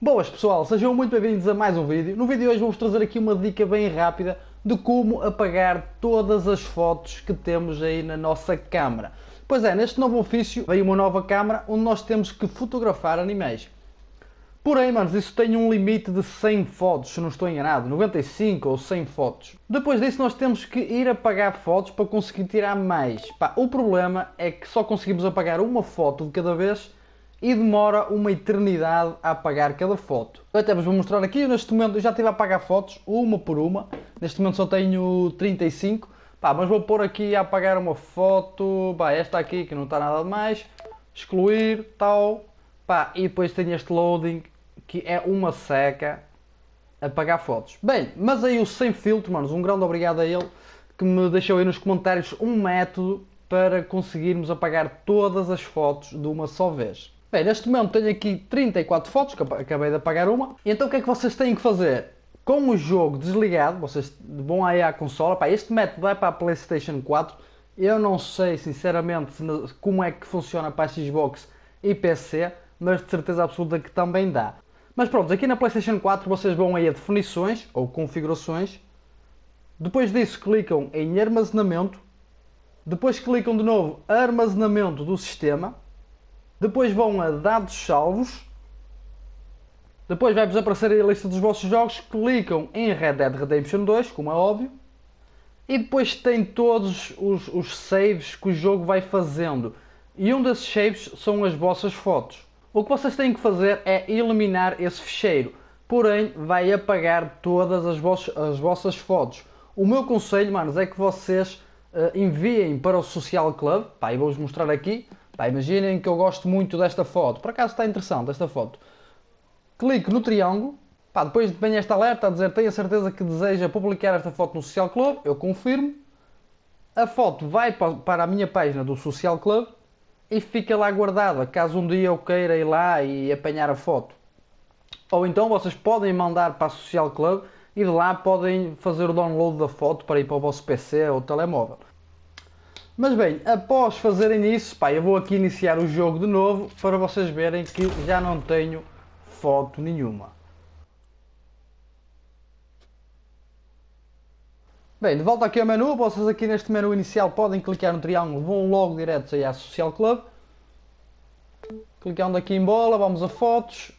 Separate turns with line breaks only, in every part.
Boas pessoal, sejam muito bem-vindos a mais um vídeo. No vídeo de hoje vou-vos trazer aqui uma dica bem rápida de como apagar todas as fotos que temos aí na nossa câmara. Pois é, neste novo ofício veio uma nova câmara onde nós temos que fotografar animais. Porém, manos, isso tem um limite de 100 fotos, se não estou enganado, 95 ou 100 fotos. Depois disso, nós temos que ir apagar fotos para conseguir tirar mais. Pá, o problema é que só conseguimos apagar uma foto de cada vez e demora uma eternidade a apagar cada foto. Eu até vos vou mostrar aqui, eu neste momento eu já estive a apagar fotos, uma por uma. Neste momento só tenho 35. Pá, mas vou pôr aqui a apagar uma foto, pá, esta aqui que não está nada de mais. Excluir, tal. Pá, e depois tenho este loading que é uma seca apagar fotos. Bem, mas aí o sem filtro, manos, um grande obrigado a ele que me deixou aí nos comentários um método para conseguirmos apagar todas as fotos de uma só vez. Bem, neste momento tenho aqui 34 fotos, que acabei de apagar uma. Então o que é que vocês têm que fazer? Com o jogo desligado, vocês vão aí à consola. Pá, este método é para a PlayStation 4. Eu não sei, sinceramente, como é que funciona para a Xbox e PC, mas de certeza absoluta que também dá. Mas pronto, aqui na PlayStation 4 vocês vão aí a definições ou configurações. Depois disso clicam em armazenamento. Depois clicam de novo armazenamento do sistema. Depois vão a dados salvos. Depois vai-vos aparecer a lista dos vossos jogos. Clicam em Red Dead Redemption 2, como é óbvio. E depois tem todos os, os saves que o jogo vai fazendo. E um desses saves são as vossas fotos. O que vocês têm que fazer é eliminar esse ficheiro, porém vai apagar todas as, as vossas fotos. O meu conselho, manos, é que vocês uh, enviem para o Social Club, pá, e vou-vos mostrar aqui, pá, imaginem que eu gosto muito desta foto, por acaso está interessante esta foto. Clique no triângulo, pá, depois vem esta alerta a dizer a certeza que deseja publicar esta foto no Social Club, eu confirmo. A foto vai para a minha página do Social Club e fica lá guardada, caso um dia eu queira ir lá e apanhar a foto. Ou então vocês podem mandar para a Social Club e de lá podem fazer o download da foto para ir para o vosso PC ou telemóvel. Mas bem, após fazerem isso, pá, eu vou aqui iniciar o jogo de novo para vocês verem que já não tenho foto nenhuma. Bem, de volta aqui ao menu, vocês aqui neste menu inicial podem clicar no triângulo, vão logo direto aí à Social Club. Clicando aqui em bola, vamos a fotos.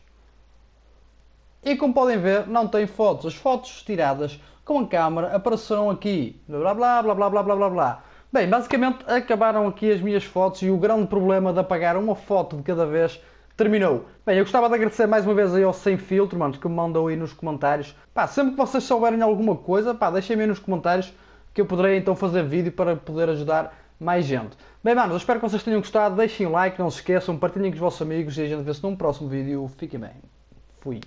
E como podem ver, não tem fotos. As fotos tiradas com a câmera aparecerão aqui. Blá blá blá blá blá blá blá blá. Bem, basicamente acabaram aqui as minhas fotos e o grande problema de apagar uma foto de cada vez terminou. Bem, eu gostava de agradecer mais uma vez aí ao Sem Filtro, mano, que me mandou aí nos comentários. Pá, sempre que vocês souberem alguma coisa, pá, deixem-me aí nos comentários que eu poderei então fazer vídeo para poder ajudar mais gente. Bem, mano, eu espero que vocês tenham gostado. Deixem o like, não se esqueçam, partilhem com os vossos amigos e a gente vê-se num próximo vídeo. Fiquem bem. Fui.